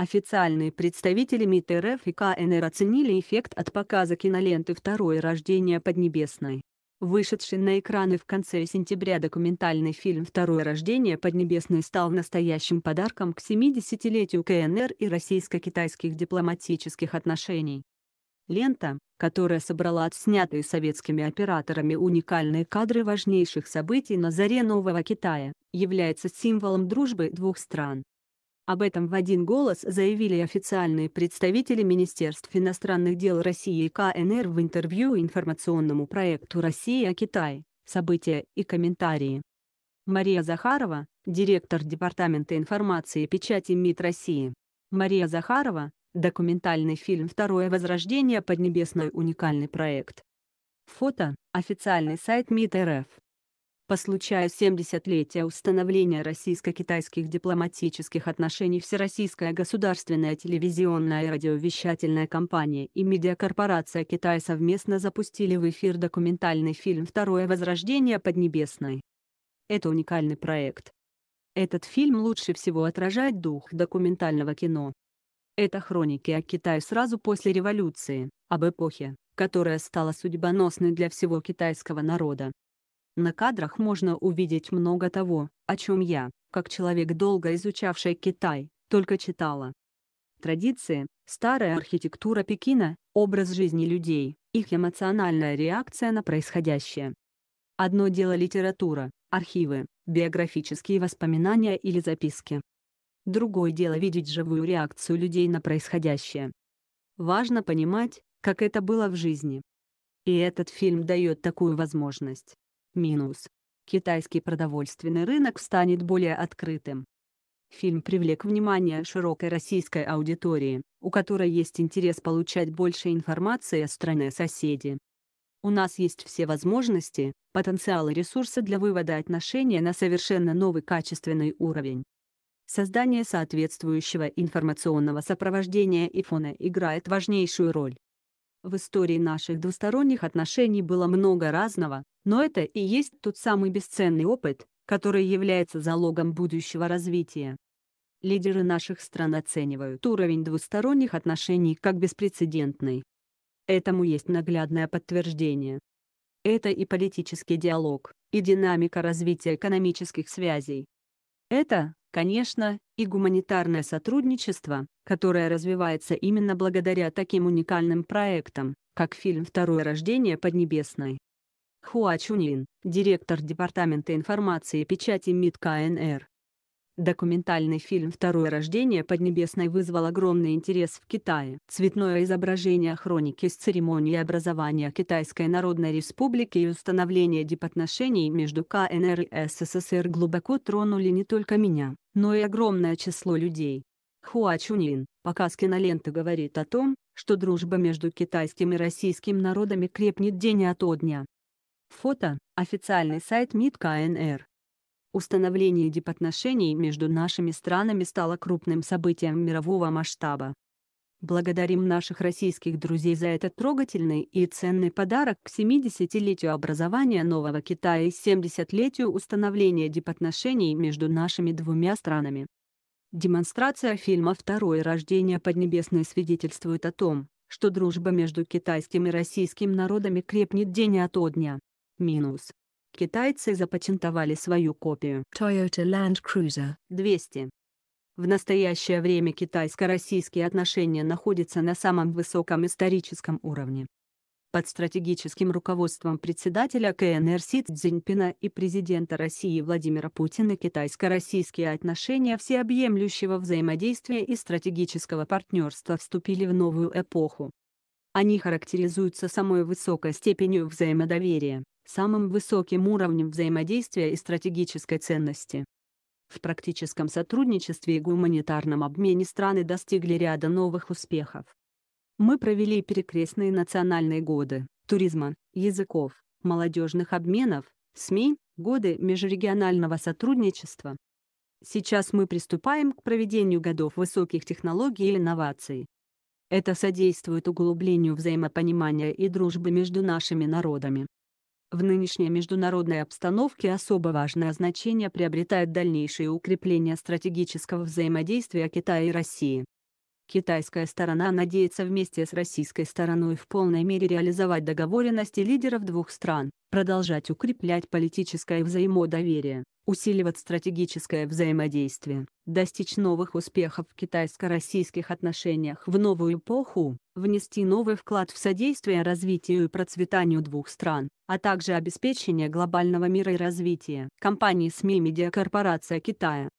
Официальные представители МИД РФ и КНР оценили эффект от показа киноленты «Второе рождение Поднебесной». Вышедший на экраны в конце сентября документальный фильм «Второе рождение Поднебесной» стал настоящим подарком к 70-летию КНР и российско-китайских дипломатических отношений. Лента, которая собрала отснятые советскими операторами уникальные кадры важнейших событий на заре Нового Китая, является символом дружбы двух стран, об этом в один голос заявили официальные представители Министерств иностранных дел России и КНР в интервью информационному проекту «Россия китай События и комментарии». Мария Захарова, директор Департамента информации и печати МИД России. Мария Захарова, документальный фильм «Второе возрождение Поднебесной» уникальный проект. Фото – официальный сайт МИД РФ по случаю 70-летия установления российско-китайских дипломатических отношений Всероссийская государственная телевизионная и радиовещательная компания и медиакорпорация Китая совместно запустили в эфир документальный фильм «Второе возрождение Поднебесной». Это уникальный проект. Этот фильм лучше всего отражает дух документального кино. Это хроники о Китае сразу после революции, об эпохе, которая стала судьбоносной для всего китайского народа. На кадрах можно увидеть много того, о чем я, как человек, долго изучавший Китай, только читала. Традиции, старая архитектура Пекина, образ жизни людей, их эмоциональная реакция на происходящее. Одно дело литература, архивы, биографические воспоминания или записки. Другое дело видеть живую реакцию людей на происходящее. Важно понимать, как это было в жизни. И этот фильм дает такую возможность. Минус. Китайский продовольственный рынок станет более открытым. Фильм привлек внимание широкой российской аудитории, у которой есть интерес получать больше информации о стране соседи. У нас есть все возможности, потенциал и ресурсы для вывода отношения на совершенно новый качественный уровень. Создание соответствующего информационного сопровождения и фона играет важнейшую роль. В истории наших двусторонних отношений было много разного, но это и есть тот самый бесценный опыт, который является залогом будущего развития. Лидеры наших стран оценивают уровень двусторонних отношений как беспрецедентный. Этому есть наглядное подтверждение. Это и политический диалог, и динамика развития экономических связей. Это, Конечно, и гуманитарное сотрудничество, которое развивается именно благодаря таким уникальным проектам, как фильм «Второе рождение Поднебесной». Хуа Чунин, директор Департамента информации и печати МИД КНР, Документальный фильм «Второе рождение Поднебесной» вызвал огромный интерес в Китае. Цветное изображение хроники с церемонии образования Китайской Народной Республики и установления дипотношений между КНР и СССР глубоко тронули не только меня, но и огромное число людей. Хуа Чунин, показ киноленты говорит о том, что дружба между китайским и российским народами крепнет день ото дня. Фото – официальный сайт МИД КНР. Установление дипотношений между нашими странами стало крупным событием мирового масштаба. Благодарим наших российских друзей за этот трогательный и ценный подарок к 70-летию образования Нового Китая и 70-летию установления дипотношений между нашими двумя странами. Демонстрация фильма «Второе рождение Поднебесное» свидетельствует о том, что дружба между китайским и российским народами крепнет день ото дня. Минус. Китайцы запатентовали свою копию Toyota Land Cruiser 200. В настоящее время китайско-российские отношения находятся на самом высоком историческом уровне. Под стратегическим руководством председателя КНР Си Цзиньпина и президента России Владимира Путина китайско-российские отношения всеобъемлющего взаимодействия и стратегического партнерства вступили в новую эпоху. Они характеризуются самой высокой степенью взаимодоверия, самым высоким уровнем взаимодействия и стратегической ценности. В практическом сотрудничестве и гуманитарном обмене страны достигли ряда новых успехов. Мы провели перекрестные национальные годы туризма, языков, молодежных обменов, СМИ, годы межрегионального сотрудничества. Сейчас мы приступаем к проведению годов высоких технологий и инноваций. Это содействует углублению взаимопонимания и дружбы между нашими народами. В нынешней международной обстановке особо важное значение приобретает дальнейшее укрепление стратегического взаимодействия Китая и России. Китайская сторона надеется вместе с российской стороной в полной мере реализовать договоренности лидеров двух стран, продолжать укреплять политическое взаимодоверие, усиливать стратегическое взаимодействие, достичь новых успехов в китайско-российских отношениях в новую эпоху, внести новый вклад в содействие развитию и процветанию двух стран, а также обеспечение глобального мира и развития. Компании СМИ Медиакорпорация Китая